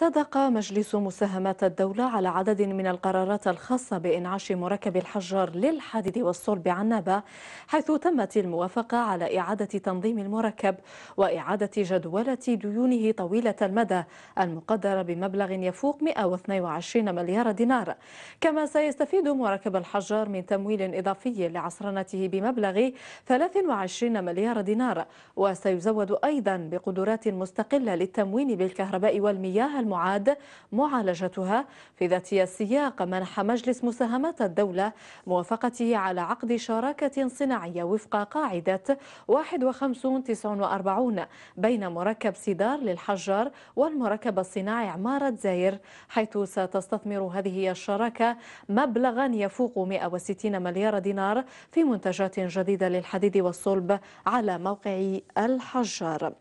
صدق مجلس مساهمات الدولة على عدد من القرارات الخاصة بإنعاش مركب الحجار للحديد والصلب عنابة حيث تمت الموافقة على إعادة تنظيم المركب وإعادة جدولة ديونه طويلة المدى المقدرة بمبلغ يفوق 122 مليار دينار كما سيستفيد مركب الحجار من تمويل إضافي لعصرنته بمبلغ 23 مليار دينار وسيزود أيضا بقدرات مستقلة للتموين بالكهرباء والمياه المعاد معالجتها في ذات السياق منح مجلس مساهمات الدولة موافقته على عقد شراكة صناعية وفق قاعدة 51 49 بين مركب سيدار للحجار والمركب الصناعي عمارة زاير حيث ستستثمر هذه الشراكة مبلغا يفوق 160 مليار دينار في منتجات جديدة للحديد والصلب على موقع الحجار